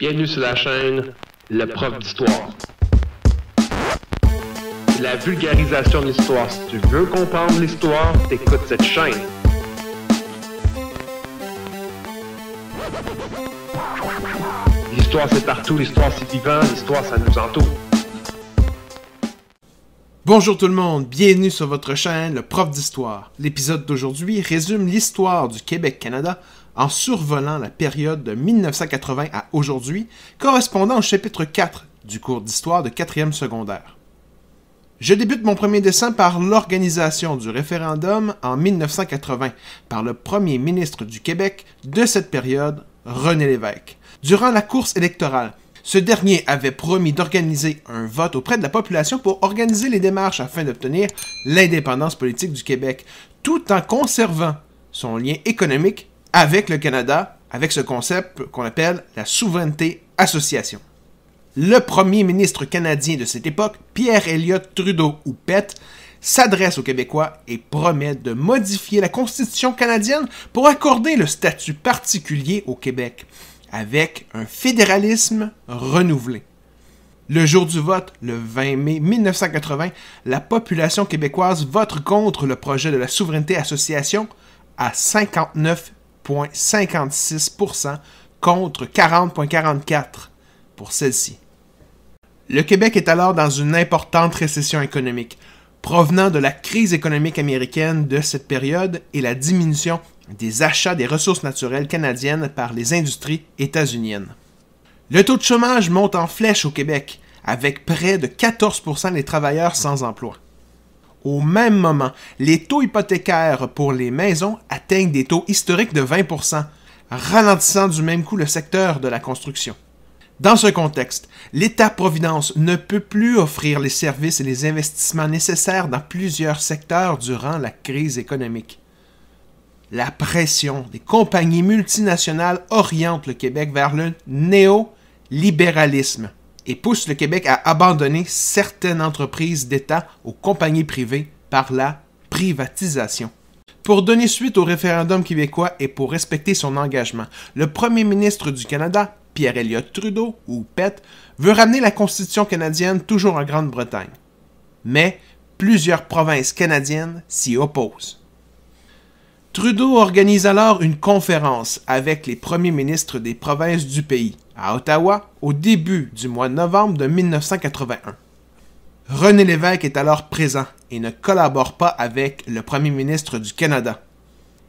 Bienvenue sur la chaîne Le prof d'histoire. La vulgarisation de l'histoire. Si tu veux comprendre l'histoire, t'écoutes cette chaîne. L'histoire c'est partout, l'histoire c'est vivant, l'histoire ça nous entoure. Bonjour tout le monde, bienvenue sur votre chaîne Le prof d'histoire. L'épisode d'aujourd'hui résume l'histoire du Québec-Canada en survolant la période de 1980 à aujourd'hui, correspondant au chapitre 4 du cours d'histoire de 4e secondaire. Je débute mon premier dessin par l'organisation du référendum en 1980 par le premier ministre du Québec de cette période, René Lévesque. Durant la course électorale, ce dernier avait promis d'organiser un vote auprès de la population pour organiser les démarches afin d'obtenir l'indépendance politique du Québec, tout en conservant son lien économique avec le Canada avec ce concept qu'on appelle la souveraineté association. Le premier ministre canadien de cette époque, Pierre Elliott Trudeau ou PET, s'adresse aux Québécois et promet de modifier la Constitution canadienne pour accorder le statut particulier au Québec, avec un fédéralisme renouvelé. Le jour du vote, le 20 mai 1980, la population québécoise vote contre le projet de la souveraineté association à 59 56% contre 40,44 pour celle-ci. Le Québec est alors dans une importante récession économique, provenant de la crise économique américaine de cette période et la diminution des achats des ressources naturelles canadiennes par les industries états-uniennes. Le taux de chômage monte en flèche au Québec, avec près de 14 des travailleurs sans emploi. Au même moment, les taux hypothécaires pour les maisons des taux historiques de 20 ralentissant du même coup le secteur de la construction. Dans ce contexte, l'État-providence ne peut plus offrir les services et les investissements nécessaires dans plusieurs secteurs durant la crise économique. La pression des compagnies multinationales oriente le Québec vers le néolibéralisme et pousse le Québec à abandonner certaines entreprises d'État aux compagnies privées par la privatisation pour donner suite au référendum québécois et pour respecter son engagement. Le premier ministre du Canada, Pierre Elliott Trudeau, ou PET, veut ramener la Constitution canadienne toujours en Grande-Bretagne. Mais plusieurs provinces canadiennes s'y opposent. Trudeau organise alors une conférence avec les premiers ministres des provinces du pays, à Ottawa, au début du mois de novembre de 1981. René Lévesque est alors présent et ne collabore pas avec le Premier ministre du Canada.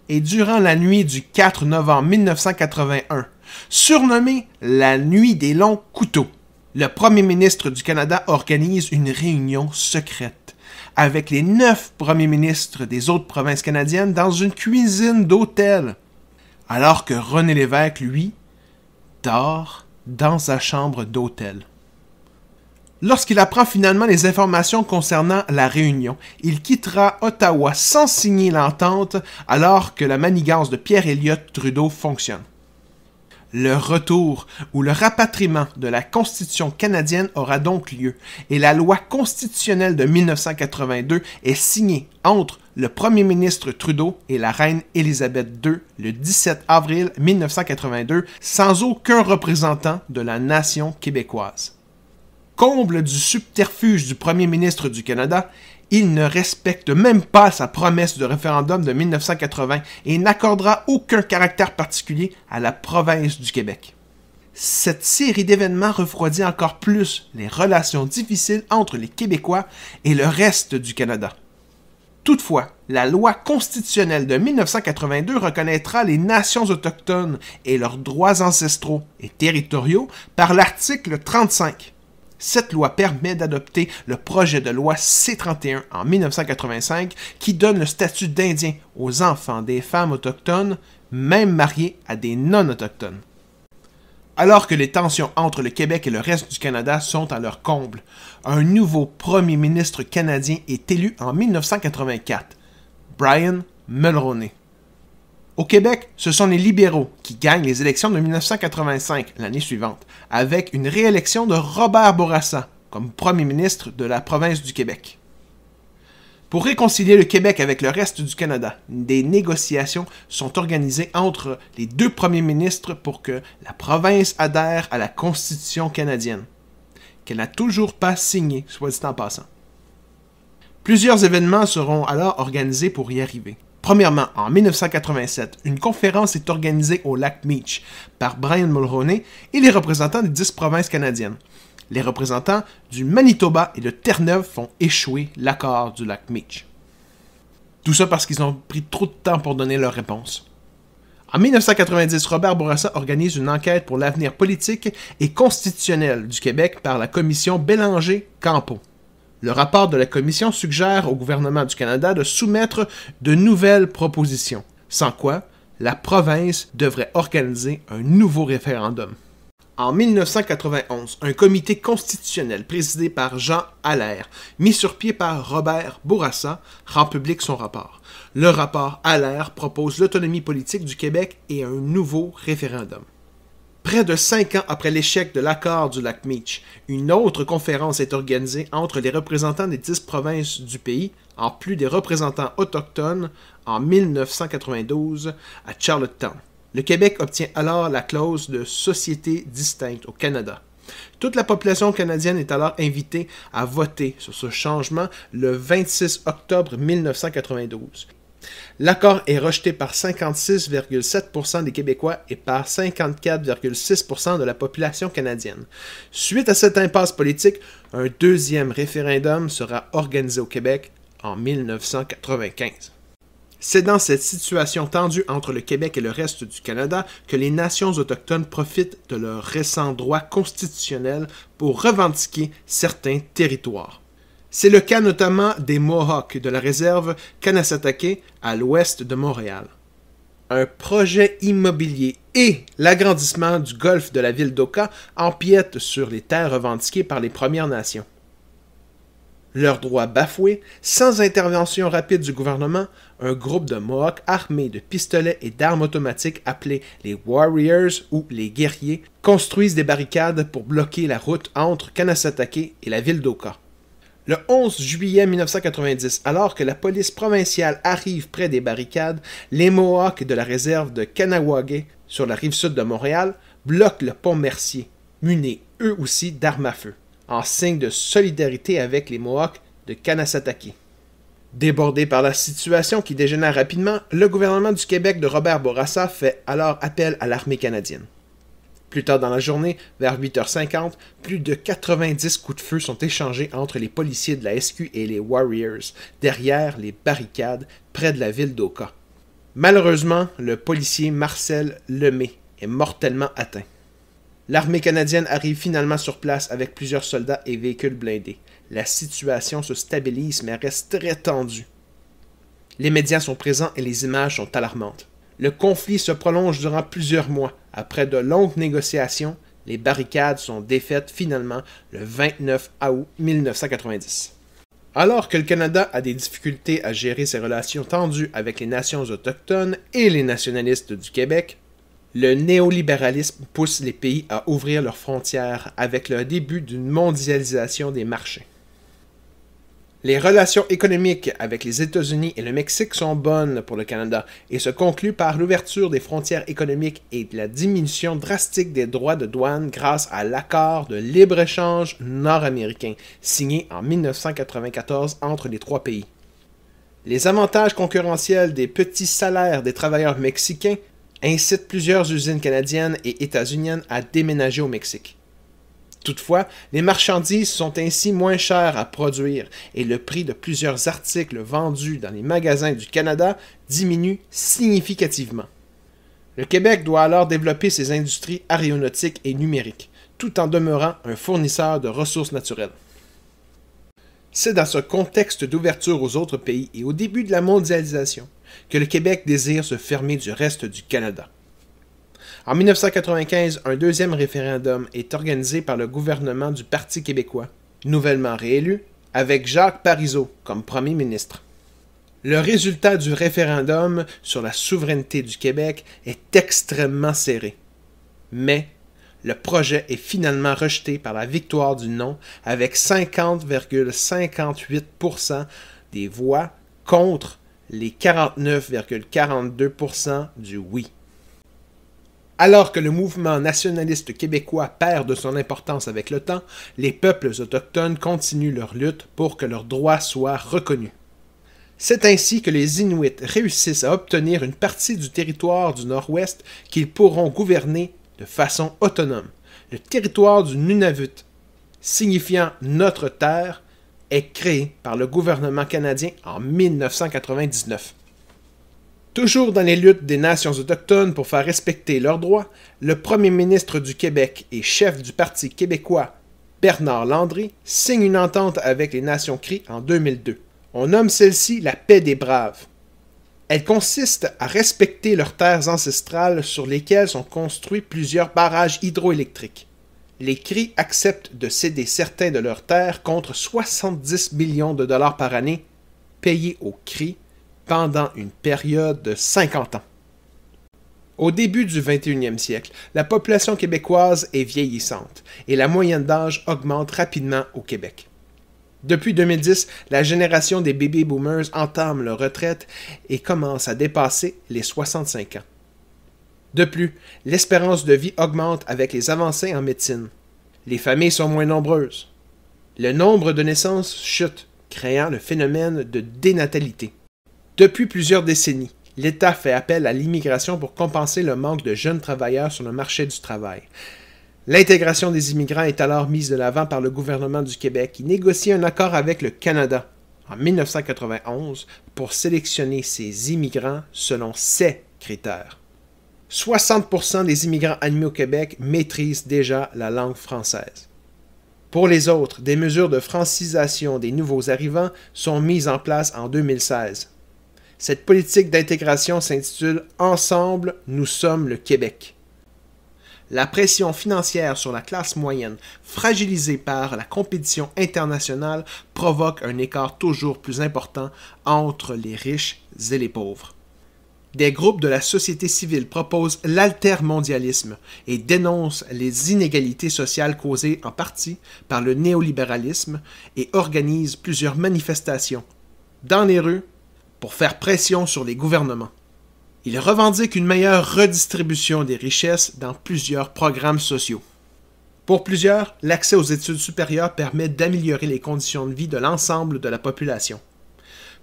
Et durant la nuit du 4 novembre 1981, surnommée la nuit des longs couteaux, le Premier ministre du Canada organise une réunion secrète avec les neuf premiers ministres des autres provinces canadiennes dans une cuisine d'hôtel, alors que René Lévesque, lui, dort dans sa chambre d'hôtel. Lorsqu'il apprend finalement les informations concernant la réunion, il quittera Ottawa sans signer l'entente alors que la manigance de Pierre Elliott Trudeau fonctionne. Le retour ou le rapatriement de la Constitution canadienne aura donc lieu et la loi constitutionnelle de 1982 est signée entre le premier ministre Trudeau et la reine Élisabeth II le 17 avril 1982 sans aucun représentant de la nation québécoise comble du subterfuge du premier ministre du Canada, il ne respecte même pas sa promesse de référendum de 1980 et n'accordera aucun caractère particulier à la province du Québec. Cette série d'événements refroidit encore plus les relations difficiles entre les Québécois et le reste du Canada. Toutefois, la loi constitutionnelle de 1982 reconnaîtra les nations autochtones et leurs droits ancestraux et territoriaux par l'article 35. Cette loi permet d'adopter le projet de loi C-31 en 1985 qui donne le statut d'Indien aux enfants des femmes autochtones, même mariées à des non-autochtones. Alors que les tensions entre le Québec et le reste du Canada sont à leur comble, un nouveau premier ministre canadien est élu en 1984, Brian Mulroney. Au Québec, ce sont les libéraux qui gagnent les élections de 1985, l'année suivante, avec une réélection de Robert Bourassa comme premier ministre de la province du Québec. Pour réconcilier le Québec avec le reste du Canada, des négociations sont organisées entre les deux premiers ministres pour que la province adhère à la Constitution canadienne, qu'elle n'a toujours pas signée, soit dit en passant. Plusieurs événements seront alors organisés pour y arriver. Premièrement, en 1987, une conférence est organisée au lac Meach par Brian Mulroney et les représentants des dix provinces canadiennes. Les représentants du Manitoba et de Terre-Neuve font échouer l'accord du lac Meach. Tout ça parce qu'ils ont pris trop de temps pour donner leur réponse. En 1990, Robert Bourassa organise une enquête pour l'avenir politique et constitutionnel du Québec par la commission Bélanger-Campo. Le rapport de la Commission suggère au gouvernement du Canada de soumettre de nouvelles propositions, sans quoi la province devrait organiser un nouveau référendum. En 1991, un comité constitutionnel présidé par Jean Allaire, mis sur pied par Robert Bourassa, rend public son rapport. Le rapport Allaire propose l'autonomie politique du Québec et un nouveau référendum. Près de cinq ans après l'échec de l'accord du lac Meach, une autre conférence est organisée entre les représentants des dix provinces du pays, en plus des représentants autochtones, en 1992 à Charlottetown. Le Québec obtient alors la clause de société distincte au Canada. Toute la population canadienne est alors invitée à voter sur ce changement le 26 octobre 1992. L'accord est rejeté par 56,7% des Québécois et par 54,6% de la population canadienne. Suite à cette impasse politique, un deuxième référendum sera organisé au Québec en 1995. C'est dans cette situation tendue entre le Québec et le reste du Canada que les nations autochtones profitent de leur récent droit constitutionnel pour revendiquer certains territoires. C'est le cas notamment des Mohawks de la réserve Kanasatake à l'ouest de Montréal. Un projet immobilier et l'agrandissement du golfe de la ville d'Oka empiètent sur les terres revendiquées par les Premières Nations. Leurs droits bafoués, sans intervention rapide du gouvernement, un groupe de Mohawks armés de pistolets et d'armes automatiques appelés les Warriors ou les guerriers construisent des barricades pour bloquer la route entre Kanasatake et la ville d'Oka. Le 11 juillet 1990, alors que la police provinciale arrive près des barricades, les Mohawks de la réserve de Kanawagé, sur la rive sud de Montréal, bloquent le pont Mercier, munis eux aussi d'armes à feu, en signe de solidarité avec les Mohawks de Kanasataki. Débordé par la situation qui dégénère rapidement, le gouvernement du Québec de Robert Bourassa fait alors appel à l'armée canadienne. Plus tard dans la journée, vers 8h50, plus de 90 coups de feu sont échangés entre les policiers de la SQ et les Warriors, derrière les barricades, près de la ville d'Oka. Malheureusement, le policier Marcel Lemay est mortellement atteint. L'armée canadienne arrive finalement sur place avec plusieurs soldats et véhicules blindés. La situation se stabilise mais reste très tendue. Les médias sont présents et les images sont alarmantes. Le conflit se prolonge durant plusieurs mois. Après de longues négociations, les barricades sont défaites finalement le 29 août 1990. Alors que le Canada a des difficultés à gérer ses relations tendues avec les nations autochtones et les nationalistes du Québec, le néolibéralisme pousse les pays à ouvrir leurs frontières avec le début d'une mondialisation des marchés. Les relations économiques avec les États-Unis et le Mexique sont bonnes pour le Canada et se concluent par l'ouverture des frontières économiques et la diminution drastique des droits de douane grâce à l'accord de libre-échange nord-américain signé en 1994 entre les trois pays. Les avantages concurrentiels des petits salaires des travailleurs mexicains incitent plusieurs usines canadiennes et états-uniennes à déménager au Mexique. Toutefois, les marchandises sont ainsi moins chères à produire et le prix de plusieurs articles vendus dans les magasins du Canada diminue significativement. Le Québec doit alors développer ses industries aéronautiques et numériques, tout en demeurant un fournisseur de ressources naturelles. C'est dans ce contexte d'ouverture aux autres pays et au début de la mondialisation que le Québec désire se fermer du reste du Canada. En 1995, un deuxième référendum est organisé par le gouvernement du Parti québécois, nouvellement réélu, avec Jacques Parizeau comme premier ministre. Le résultat du référendum sur la souveraineté du Québec est extrêmement serré. Mais le projet est finalement rejeté par la victoire du non avec 50,58% des voix contre les 49,42% du oui. Alors que le mouvement nationaliste québécois perd de son importance avec le temps, les peuples autochtones continuent leur lutte pour que leurs droits soient reconnus. C'est ainsi que les Inuits réussissent à obtenir une partie du territoire du Nord-Ouest qu'ils pourront gouverner de façon autonome. Le territoire du Nunavut, signifiant notre terre, est créé par le gouvernement canadien en 1999. Toujours dans les luttes des nations autochtones pour faire respecter leurs droits, le premier ministre du Québec et chef du Parti québécois, Bernard Landry, signe une entente avec les Nations Cris en 2002. On nomme celle-ci la paix des braves. Elle consiste à respecter leurs terres ancestrales sur lesquelles sont construits plusieurs barrages hydroélectriques. Les Cris acceptent de céder certains de leurs terres contre 70 millions de dollars par année payés aux Cris pendant une période de 50 ans. Au début du 21e siècle, la population québécoise est vieillissante et la moyenne d'âge augmente rapidement au Québec. Depuis 2010, la génération des baby boomers entame leur retraite et commence à dépasser les 65 ans. De plus, l'espérance de vie augmente avec les avancées en médecine. Les familles sont moins nombreuses. Le nombre de naissances chute, créant le phénomène de dénatalité. Depuis plusieurs décennies, l'État fait appel à l'immigration pour compenser le manque de jeunes travailleurs sur le marché du travail. L'intégration des immigrants est alors mise de l'avant par le gouvernement du Québec qui négocie un accord avec le Canada en 1991 pour sélectionner ces immigrants selon ses critères. 60% des immigrants admis au Québec maîtrisent déjà la langue française. Pour les autres, des mesures de francisation des nouveaux arrivants sont mises en place en 2016 cette politique d'intégration s'intitule Ensemble, nous sommes le Québec. La pression financière sur la classe moyenne, fragilisée par la compétition internationale, provoque un écart toujours plus important entre les riches et les pauvres. Des groupes de la société civile proposent l'altermondialisme et dénoncent les inégalités sociales causées en partie par le néolibéralisme et organisent plusieurs manifestations dans les rues, pour faire pression sur les gouvernements. Il revendique une meilleure redistribution des richesses dans plusieurs programmes sociaux. Pour plusieurs, l'accès aux études supérieures permet d'améliorer les conditions de vie de l'ensemble de la population.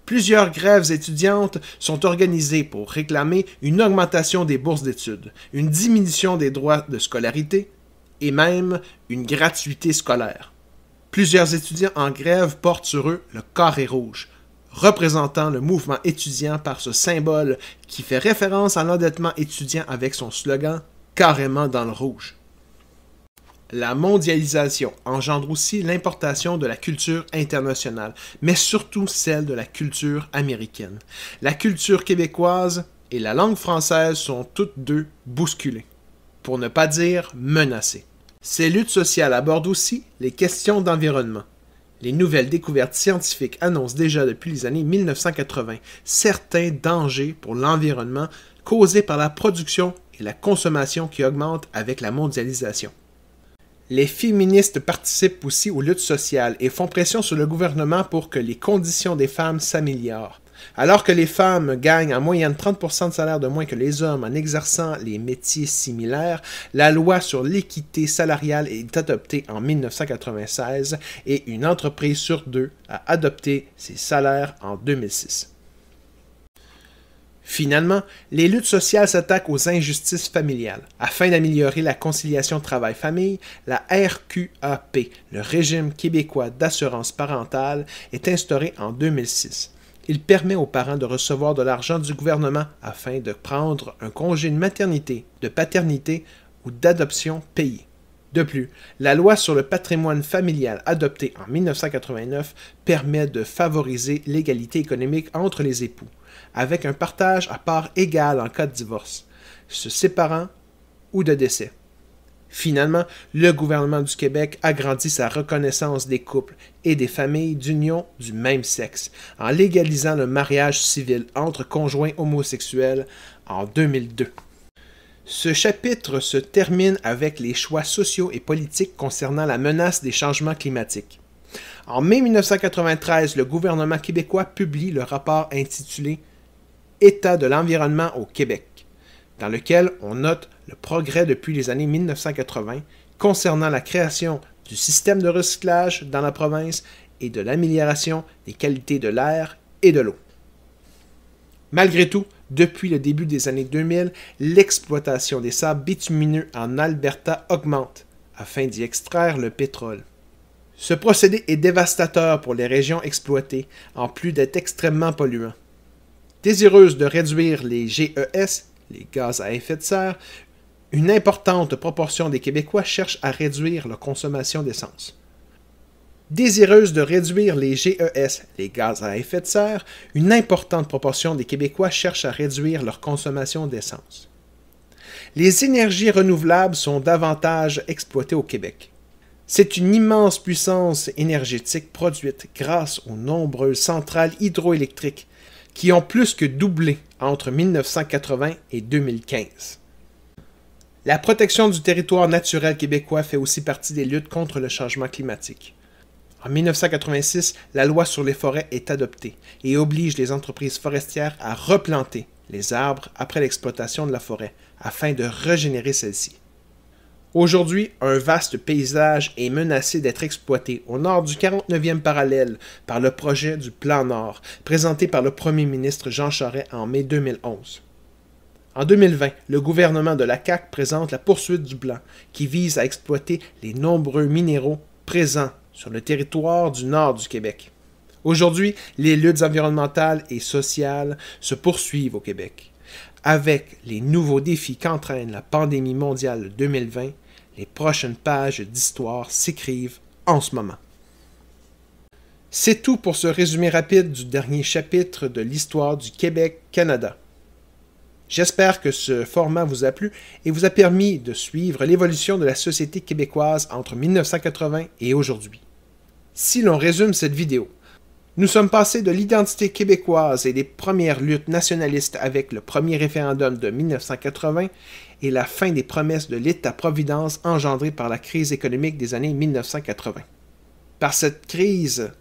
Plusieurs grèves étudiantes sont organisées pour réclamer une augmentation des bourses d'études, une diminution des droits de scolarité et même une gratuité scolaire. Plusieurs étudiants en grève portent sur eux le carré rouge, représentant le mouvement étudiant par ce symbole qui fait référence à l'endettement étudiant avec son slogan carrément dans le rouge. La mondialisation engendre aussi l'importation de la culture internationale, mais surtout celle de la culture américaine. La culture québécoise et la langue française sont toutes deux bousculées, pour ne pas dire menacées. Ces luttes sociales abordent aussi les questions d'environnement. Les nouvelles découvertes scientifiques annoncent déjà depuis les années 1980 certains dangers pour l'environnement causés par la production et la consommation qui augmentent avec la mondialisation. Les féministes participent aussi aux luttes sociales et font pression sur le gouvernement pour que les conditions des femmes s'améliorent. Alors que les femmes gagnent en moyenne 30% de salaire de moins que les hommes en exerçant les métiers similaires, la loi sur l'équité salariale est adoptée en 1996 et une entreprise sur deux a adopté ses salaires en 2006. Finalement, les luttes sociales s'attaquent aux injustices familiales. Afin d'améliorer la conciliation travail-famille, la RQAP, le régime québécois d'assurance parentale, est instaurée en 2006 il permet aux parents de recevoir de l'argent du gouvernement afin de prendre un congé de maternité, de paternité ou d'adoption payé. De plus, la loi sur le patrimoine familial adoptée en 1989 permet de favoriser l'égalité économique entre les époux, avec un partage à part égale en cas de divorce, se séparant ou de décès. Finalement, le gouvernement du Québec agrandit sa reconnaissance des couples et des familles d'union du même sexe en légalisant le mariage civil entre conjoints homosexuels en 2002. Ce chapitre se termine avec les choix sociaux et politiques concernant la menace des changements climatiques. En mai 1993, le gouvernement québécois publie le rapport intitulé État de l'environnement au Québec dans lequel on note le progrès depuis les années 1980 concernant la création du système de recyclage dans la province et de l'amélioration des qualités de l'air et de l'eau. Malgré tout, depuis le début des années 2000, l'exploitation des sables bitumineux en Alberta augmente afin d'y extraire le pétrole. Ce procédé est dévastateur pour les régions exploitées, en plus d'être extrêmement polluant. Désireuse de réduire les GES, les gaz à effet de serre, une importante proportion des Québécois cherchent à réduire leur consommation d'essence. Désireuse de réduire les GES, les gaz à effet de serre, une importante proportion des Québécois cherchent à réduire leur consommation d'essence. Les énergies renouvelables sont davantage exploitées au Québec. C'est une immense puissance énergétique produite grâce aux nombreuses centrales hydroélectriques, qui ont plus que doublé entre 1980 et 2015. La protection du territoire naturel québécois fait aussi partie des luttes contre le changement climatique. En 1986, la loi sur les forêts est adoptée et oblige les entreprises forestières à replanter les arbres après l'exploitation de la forêt afin de régénérer celle-ci. Aujourd'hui, un vaste paysage est menacé d'être exploité au nord du 49e parallèle par le projet du Plan Nord, présenté par le premier ministre Jean Charest en mai 2011. En 2020, le gouvernement de la CAQ présente la poursuite du plan, qui vise à exploiter les nombreux minéraux présents sur le territoire du nord du Québec. Aujourd'hui, les luttes environnementales et sociales se poursuivent au Québec. Avec les nouveaux défis qu'entraîne la pandémie mondiale 2020, les prochaines pages d'histoire s'écrivent en ce moment. C'est tout pour ce résumé rapide du dernier chapitre de l'histoire du Québec-Canada. J'espère que ce format vous a plu et vous a permis de suivre l'évolution de la société québécoise entre 1980 et aujourd'hui. Si l'on résume cette vidéo, nous sommes passés de l'identité québécoise et des premières luttes nationalistes avec le premier référendum de 1980 et la fin des promesses de l'État-providence engendrées par la crise économique des années 1980. Par cette crise,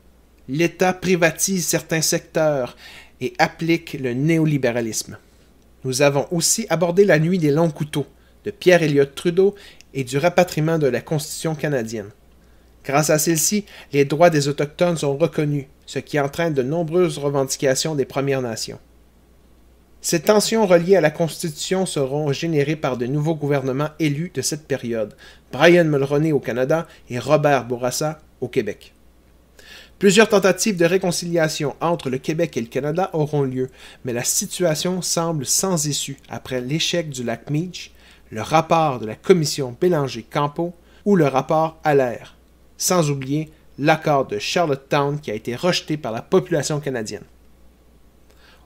l'État privatise certains secteurs et applique le néolibéralisme. Nous avons aussi abordé la nuit des longs couteaux de Pierre Elliott Trudeau et du rapatriement de la Constitution canadienne. Grâce à celle-ci, les droits des Autochtones sont reconnus ce qui entraîne de nombreuses revendications des Premières Nations. Ces tensions reliées à la Constitution seront générées par de nouveaux gouvernements élus de cette période, Brian Mulroney au Canada et Robert Bourassa au Québec. Plusieurs tentatives de réconciliation entre le Québec et le Canada auront lieu, mais la situation semble sans issue après l'échec du lac Meech, le rapport de la commission Bélanger-Campo ou le rapport Allaire, sans oublier l'accord de Charlottetown qui a été rejeté par la population canadienne.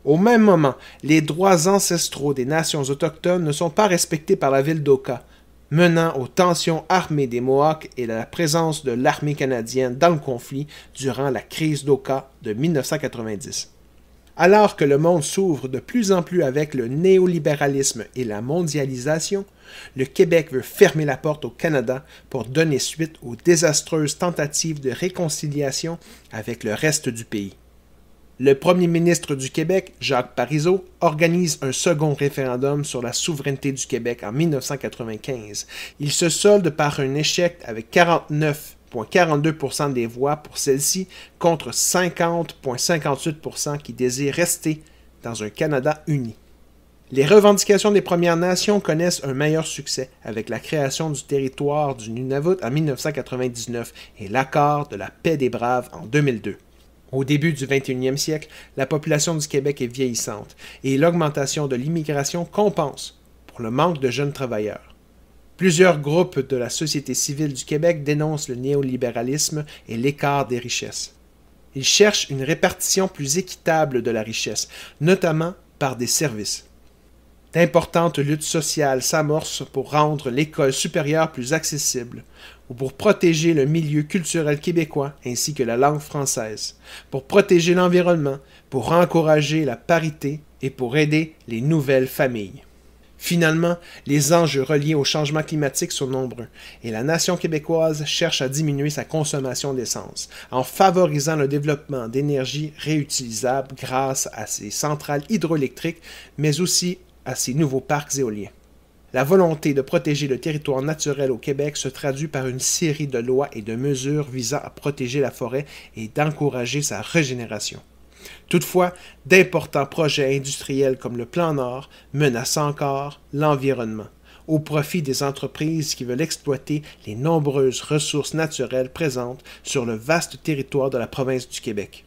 Au même moment, les droits ancestraux des nations autochtones ne sont pas respectés par la ville d'Oka, menant aux tensions armées des Mohawks et à la présence de l'armée canadienne dans le conflit durant la crise d'Oka de 1990. Alors que le monde s'ouvre de plus en plus avec le néolibéralisme et la mondialisation, le Québec veut fermer la porte au Canada pour donner suite aux désastreuses tentatives de réconciliation avec le reste du pays. Le premier ministre du Québec, Jacques Parizeau, organise un second référendum sur la souveraineté du Québec en 1995. Il se solde par un échec avec 49 42% des voix pour celle-ci contre 50,58% qui désirent rester dans un Canada uni. Les revendications des Premières Nations connaissent un meilleur succès avec la création du territoire du Nunavut en 1999 et l'accord de la paix des Braves en 2002. Au début du 21e siècle, la population du Québec est vieillissante et l'augmentation de l'immigration compense pour le manque de jeunes travailleurs. Plusieurs groupes de la société civile du Québec dénoncent le néolibéralisme et l'écart des richesses. Ils cherchent une répartition plus équitable de la richesse, notamment par des services. D'importantes luttes sociales s'amorcent pour rendre l'école supérieure plus accessible ou pour protéger le milieu culturel québécois ainsi que la langue française, pour protéger l'environnement, pour encourager la parité et pour aider les nouvelles familles. Finalement, les enjeux reliés au changement climatique sont nombreux et la nation québécoise cherche à diminuer sa consommation d'essence en favorisant le développement d'énergies réutilisables grâce à ses centrales hydroélectriques, mais aussi à ses nouveaux parcs éoliens. La volonté de protéger le territoire naturel au Québec se traduit par une série de lois et de mesures visant à protéger la forêt et d'encourager sa régénération. Toutefois, d'importants projets industriels comme le Plan Nord menacent encore l'environnement au profit des entreprises qui veulent exploiter les nombreuses ressources naturelles présentes sur le vaste territoire de la province du Québec.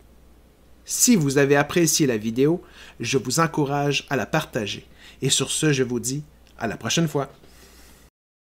Si vous avez apprécié la vidéo, je vous encourage à la partager. Et sur ce, je vous dis à la prochaine fois.